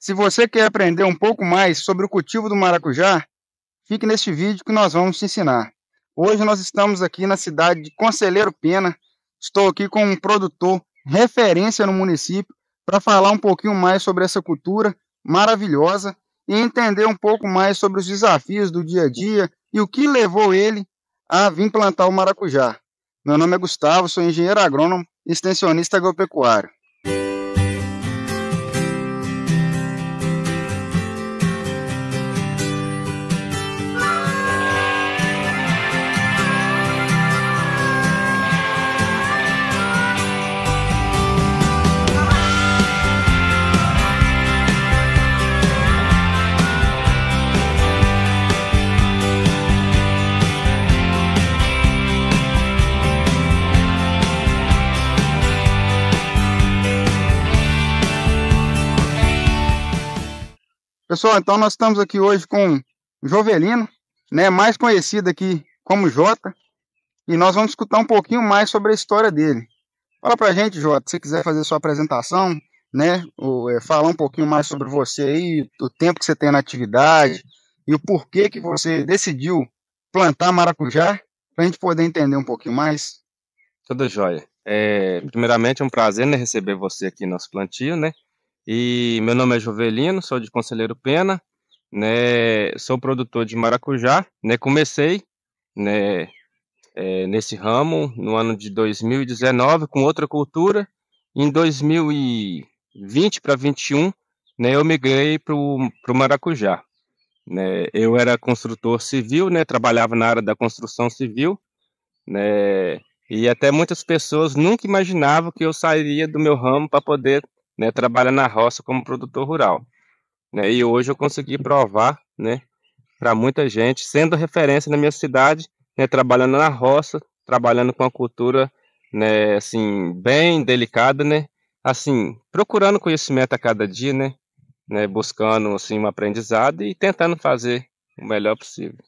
Se você quer aprender um pouco mais sobre o cultivo do maracujá, fique neste vídeo que nós vamos te ensinar. Hoje nós estamos aqui na cidade de Conselheiro Pena. Estou aqui com um produtor referência no município para falar um pouquinho mais sobre essa cultura maravilhosa e entender um pouco mais sobre os desafios do dia a dia e o que levou ele a vir plantar o maracujá. Meu nome é Gustavo, sou engenheiro agrônomo e extensionista agropecuário. Pessoal, então nós estamos aqui hoje com Jovelino, né, mais conhecido aqui como Jota, e nós vamos escutar um pouquinho mais sobre a história dele. Fala pra gente, Jota, se quiser fazer sua apresentação, né, ou, é, falar um pouquinho mais sobre você aí, o tempo que você tem na atividade e o porquê que você decidiu plantar maracujá, pra gente poder entender um pouquinho mais. Tudo jóia. É, primeiramente, é um prazer né, receber você aqui no nosso plantio, né? E meu nome é Jovelino, sou de Conselheiro Pena, né? Sou produtor de maracujá, né? Comecei, né? É, nesse ramo no ano de 2019 com outra cultura. Em 2020 para 21, né? Eu migrei para o maracujá. Né? Eu era construtor civil, né? Trabalhava na área da construção civil, né? E até muitas pessoas nunca imaginavam que eu sairia do meu ramo para poder né, trabalha na roça como produtor rural. Né, e hoje eu consegui provar né, para muita gente, sendo referência na minha cidade, né, trabalhando na roça, trabalhando com a cultura né, assim, bem delicada, né, assim, procurando conhecimento a cada dia, né, né, buscando assim, um aprendizado e tentando fazer o melhor possível.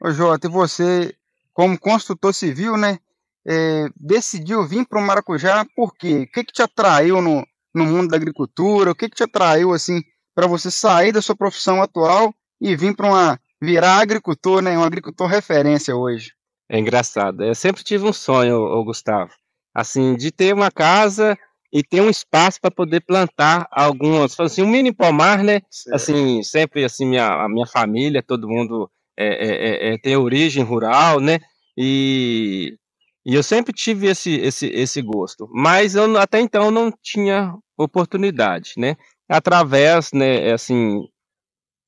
Ô Jota, e você, como construtor civil, né, é, decidiu vir para o Maracujá por quê? O que, que te atraiu no, no mundo da agricultura? O que, que te atraiu assim para você sair da sua profissão atual e vir para uma virar agricultor, né? Um agricultor referência hoje. É engraçado. Eu sempre tive um sonho, Gustavo, assim, de ter uma casa e ter um espaço para poder plantar algumas, assim, um mini pomar, né? Certo. Assim, sempre assim minha a minha família, todo mundo é, é, é, é tem origem rural, né? E e eu sempre tive esse, esse, esse gosto, mas eu até então não tinha oportunidade, né? Através, né, é assim,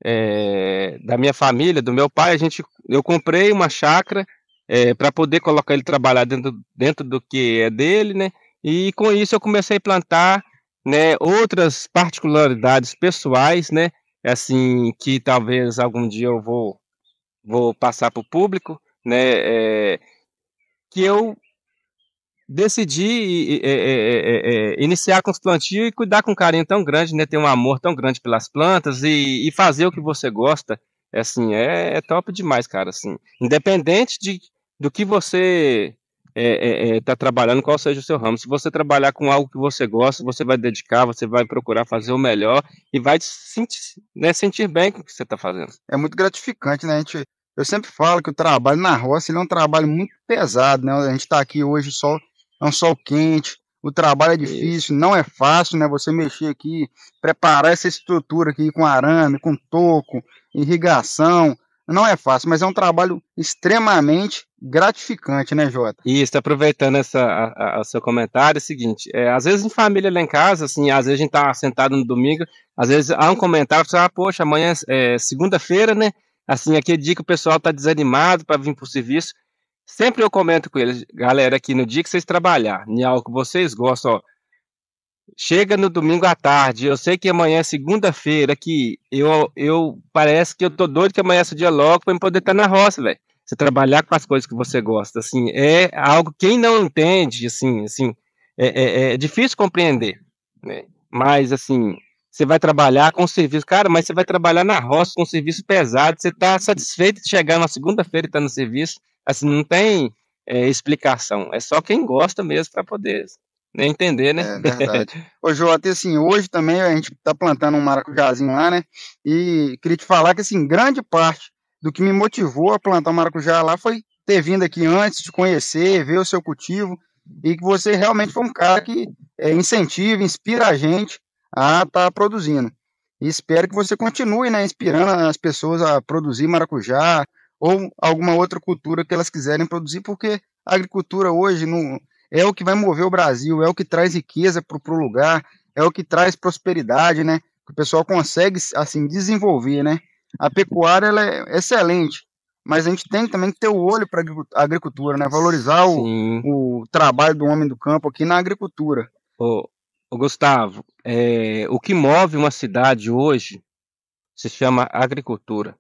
é, da minha família, do meu pai, a gente, eu comprei uma chácara é, para poder colocar ele trabalhar dentro, dentro do que é dele, né? E com isso eu comecei a plantar, né, outras particularidades pessoais, né? Assim, que talvez algum dia eu vou, vou passar para o público, né? É, que eu decidi é, é, iniciar com os plantios e cuidar com um carinho tão grande, né? Ter um amor tão grande pelas plantas e, e fazer o que você gosta, é assim, é, é, top demais, cara, assim. Independente de, do que você está é, trabalhando, qual seja o seu ramo. Se você trabalhar com algo que você gosta, você vai dedicar, você vai procurar fazer o melhor e vai se sentir, né, sentir bem com o que você está fazendo. É muito gratificante, né? A gente eu sempre falo que o trabalho na roça ele é um trabalho muito pesado, né? A gente está aqui hoje, o sol é um sol quente, o trabalho é difícil, não é fácil, né? Você mexer aqui, preparar essa estrutura aqui com arame, com toco, irrigação, não é fácil, mas é um trabalho extremamente gratificante, né, Jota? Isso, aproveitando essa, a, a, o seu comentário, é o seguinte, é, às vezes em família lá em casa, assim, às vezes a gente tá sentado no domingo, às vezes há um comentário, você fala, ah, poxa, amanhã é, é segunda-feira, né, Assim, aquele é dia que o pessoal está desanimado para vir para o serviço, sempre eu comento com eles, galera, aqui no dia que vocês trabalhar, em algo que vocês gostam, ó, chega no domingo à tarde, eu sei que amanhã é segunda-feira, que eu, eu parece que eu tô doido que amanhã é o dia logo para poder estar tá na roça, velho. Você trabalhar com as coisas que você gosta, assim, é algo quem não entende, assim, assim, é, é, é difícil compreender, né? Mas assim, você vai trabalhar com serviço, cara, mas você vai trabalhar na roça com serviço pesado, você está satisfeito de chegar na segunda-feira e estar tá no serviço, assim, não tem é, explicação, é só quem gosta mesmo para poder né, entender, né? É verdade. Ô, Jota, assim, hoje também a gente está plantando um maracujazinho lá, né, e queria te falar que, assim, grande parte do que me motivou a plantar maracujá lá foi ter vindo aqui antes, te conhecer, ver o seu cultivo, e que você realmente foi um cara que é, incentiva, inspira a gente a estar tá produzindo. E espero que você continue né, inspirando as pessoas a produzir maracujá ou alguma outra cultura que elas quiserem produzir, porque a agricultura hoje não, é o que vai mover o Brasil, é o que traz riqueza para o lugar, é o que traz prosperidade, né? Que o pessoal consegue assim desenvolver, né? A pecuária ela é excelente, mas a gente tem também que ter o olho para a agricultura, né? Valorizar o, o, trabalho do homem do campo aqui na agricultura. Ô, Ô Gustavo, é, o que move uma cidade hoje se chama agricultura.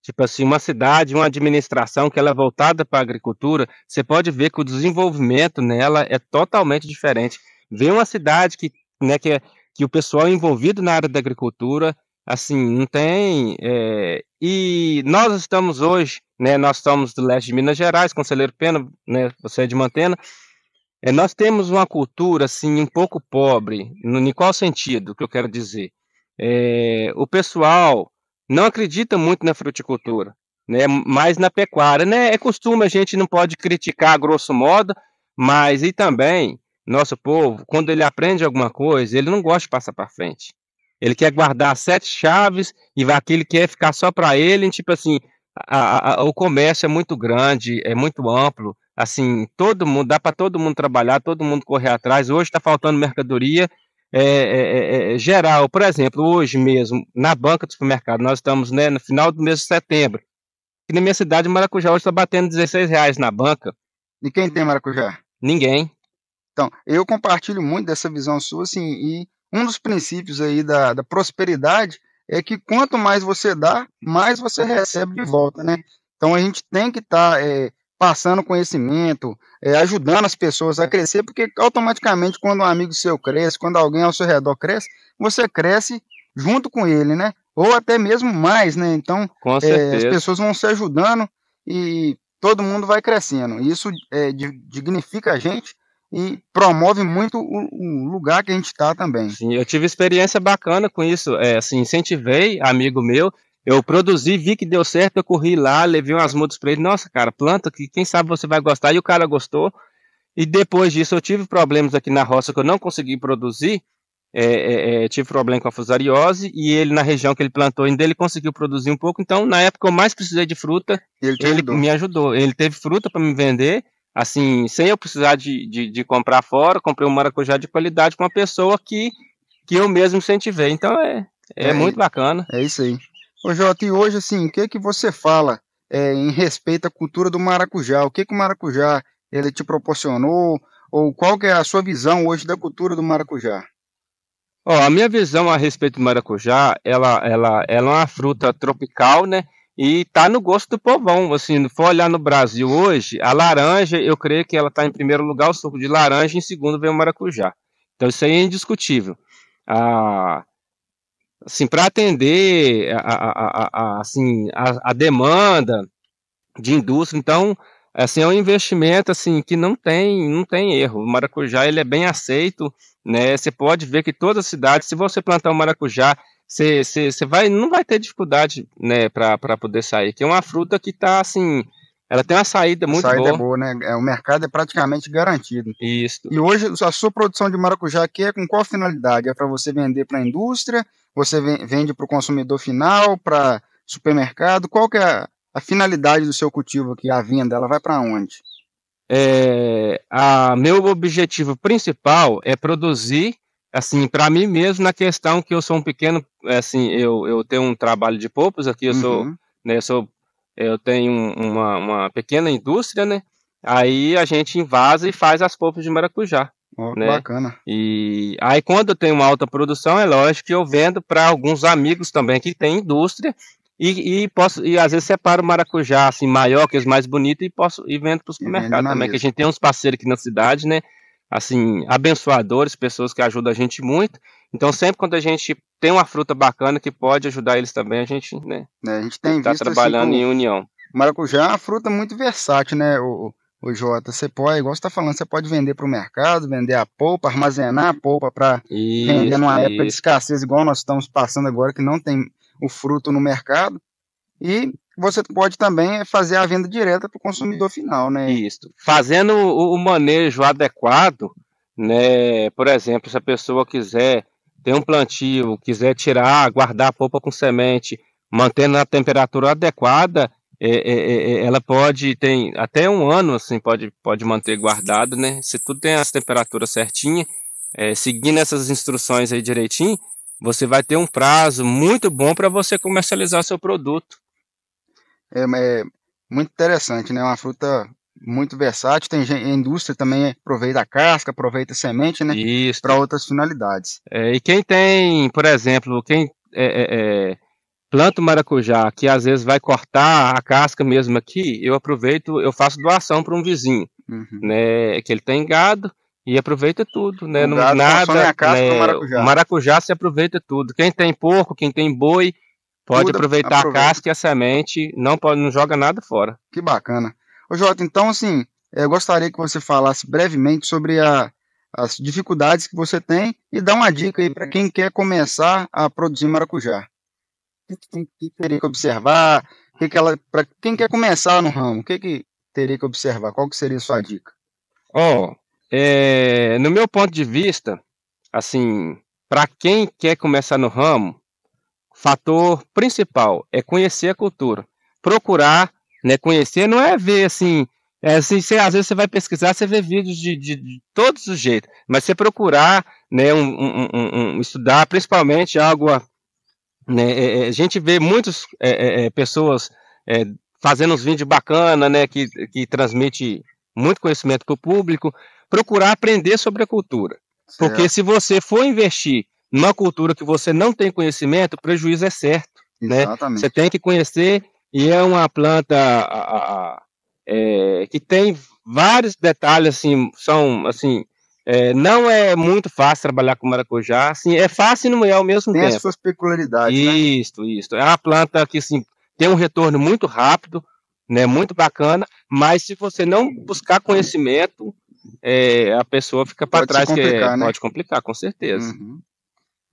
Tipo assim, uma cidade, uma administração que ela é voltada para a agricultura, você pode ver que o desenvolvimento nela é totalmente diferente. Vê uma cidade que, né, que, é, que o pessoal é envolvido na área da agricultura, assim, não tem. É, e nós estamos hoje, né, nós estamos do leste de Minas Gerais, Conselheiro Pena, né, você é de Mantena, é, nós temos uma cultura assim um pouco pobre. No, em qual sentido que eu quero dizer? É, o pessoal não acredita muito na fruticultura, né? Mas na pecuária, né? É costume a gente não pode criticar grosso modo, mas e também nosso povo, quando ele aprende alguma coisa, ele não gosta de passar para frente. Ele quer guardar sete chaves e vai aquele quer ficar só para ele, tipo assim, a, a, o comércio é muito grande, é muito amplo. Assim, todo mundo, dá para todo mundo trabalhar, todo mundo correr atrás. Hoje está faltando mercadoria é é, é, é, geral. Por exemplo, hoje mesmo, na banca do supermercado, nós estamos né, no final do mês de setembro. Aqui na minha cidade, Maracujá hoje está batendo 16 reais na banca. E quem tem Maracujá? Ninguém. Então, eu compartilho muito dessa visão sua, assim, e um dos princípios aí da, da prosperidade é que quanto mais você dá, mais você recebe de volta, né? Então a gente tem que estar tá, é, passando conhecimento, é, ajudando as pessoas a crescer, porque automaticamente quando um amigo seu cresce, quando alguém ao seu redor cresce, você cresce junto com ele, né? Ou até mesmo mais, né? Então, é, as pessoas vão se ajudando e todo mundo vai crescendo. Isso é, dignifica a gente e promove muito o, o lugar que a gente está também. Sim, eu tive experiência bacana com isso. É, assim, incentivei amigo meu eu produzi, vi que deu certo, eu corri lá, levei umas mudas para ele. Nossa, cara, planta que quem sabe você vai gostar. E o cara gostou. E depois disso eu tive problemas aqui na roça que eu não consegui produzir. É, é, é tive problema com a fusariose e ele na região que ele plantou ainda ele conseguiu produzir um pouco. Então na época eu mais precisei de fruta, ele, ele ajudou. me ajudou. Ele teve fruta para me vender, assim sem eu precisar de, de, de comprar fora. Comprei um maracujá de qualidade com uma pessoa que que eu mesmo incentivei. Então é, é, é muito bacana. É isso aí. Ô Jota, e hoje assim, o que que você fala é, em respeito à cultura do maracujá? O que que o maracujá ele te proporcionou? Ou qual que é a sua visão hoje da cultura do maracujá? Ó, a minha visão a respeito do maracujá, ela, ela, ela é uma fruta tropical, né? E tá no gosto do povão. Assim, se for olhar no Brasil hoje, a laranja, eu creio que ela tá em primeiro lugar, o suco de laranja, em segundo vem o maracujá. Então isso aí é indiscutível. Ah, assim, para atender a, a, a, a assim, a, demanda de indústria. Então, assim, é um investimento assim que não tem, não tem erro. O maracujá ele é bem aceito, né? Você pode ver que toda cidade, se você plantar um maracujá, você, você, você vai, não vai ter dificuldade, né, para poder sair. Que é uma fruta que está assim, ela tem uma saída muito saída boa. Saída é boa, né? É, o mercado é praticamente garantido. Isso. E hoje a sua produção de maracujá aqui é com qual finalidade? É para você vender para a indústria? Você vende para o consumidor final, para supermercado? Qual que é a, a, finalidade do seu cultivo aqui, a venda? Ela vai para onde? É, a, meu objetivo principal é produzir, assim, para mim mesmo, na questão que eu sou um pequeno, assim, eu, eu tenho um trabalho de poucos aqui, eu uhum. sou, né, eu sou, eu tenho uma, uma pequena indústria, né? Aí a gente invasa e faz as polpas de maracujá. Oh, né? Bacana. E aí, quando eu tenho uma alta produção, é lógico que eu vendo para alguns amigos também que tem indústria e, e, posso e às vezes separo o maracujá assim maior que é os mais bonitos e posso e vendo para o supermercado também mesa. que a gente tem uns parceiros aqui na cidade né assim abençoadores pessoas que ajudam a gente muito então sempre quando a gente tem uma fruta bacana que pode ajudar eles também a gente né é, a gente tem tá assim, trabalhando assim, em união maracujá é uma fruta muito versátil né o, o Jota, você pode, igual você está falando, você pode vender para o mercado, vender a polpa, armazenar a polpa para vender numa isso. época de escassez, igual nós estamos passando agora, que não tem o fruto no mercado. E você pode também fazer a venda direta para o consumidor final, né? Isso. Fazendo o manejo adequado, né? Por exemplo, se a pessoa quiser ter um plantio, quiser tirar, guardar a polpa com semente, mantendo a temperatura adequada, é é, é, é, ela pode ter até um ano assim pode pode manter guardado né se tudo tem as temperaturas certinhas é, seguindo essas instruções aí direitinho você vai ter um prazo muito bom para você comercializar seu produto é, é muito interessante né uma fruta muito versátil tem gente, indústria também aproveita a casca aproveita a semente né para outras finalidades e quem tem por exemplo quem é, planto maracujá, que às vezes vai cortar a casca mesmo aqui, eu aproveito, eu faço doação para um vizinho, uhum. né, que ele tem gado e aproveita é tudo, né, não nada, a casca né, maracujá. maracujá se aproveita tudo. Quem tem porco, quem tem boi, pode tudo aproveitar aproveita. a casca e a semente, não pode, não joga nada fora. Que bacana. Ô Jota, então assim, eh, eu gostaria que você falasse brevemente sobre a, as dificuldades que você tem e dá uma dica aí para quem quer começar a produzir maracujá que, que, que teria que observar? Que que ela, para quem quer começar no ramo, o que, que teria que observar? Qual que seria a sua dica? Oh, é, no meu ponto de vista, assim, para quem quer começar no ramo, fator principal é conhecer a cultura, procurar, né? Conhecer não é ver assim, é assim, você, às vezes você vai pesquisar, você vê vídeos de, de, de todos os jeitos, mas você procurar, né, um, um, um, um estudar, principalmente algo né? É, é, a gente vê muitas é, pessoas fazendo uns vídeos bacanas, né, que, que transmite muito conhecimento para o público, procurar aprender sobre a cultura. Certo. Porque se você for investir numa cultura que você não tem conhecimento, o prejuízo é certo. Né. Exatamente. Né? Você tem que conhecer, e é uma planta a, a, a, é, que tem vários detalhes, assim, são assim, é, não é muito fácil trabalhar com maracujá, assim, é fácil e não é ao mesmo tem tempo. Tem as suas peculiaridades, né? Isso, né? isso. É uma planta que, assim, tem um retorno muito rápido, né, muito bacana, mas se você não buscar conhecimento, é, a pessoa fica para trás, que é, né? pode complicar, com certeza. Uhum.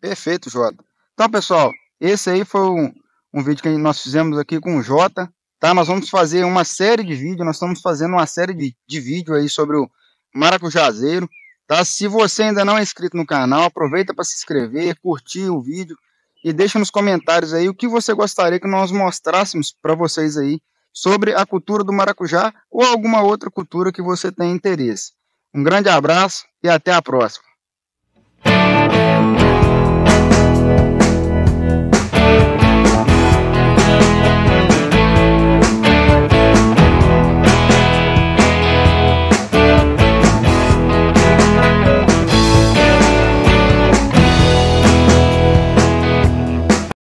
Perfeito, Jota. Então, pessoal, esse aí foi um, um vídeo que nós fizemos aqui com o Jota, tá? Nós vamos fazer uma série de vídeos, nós estamos fazendo uma série de, de vídeo aí sobre o maracujazeiro, Tá? Se você ainda não é inscrito no canal, aproveita para se inscrever, curtir o vídeo e deixa nos comentários aí o que você gostaria que nós mostrássemos para vocês aí sobre a cultura do maracujá ou alguma outra cultura que você tenha interesse. Um grande abraço e até a próxima.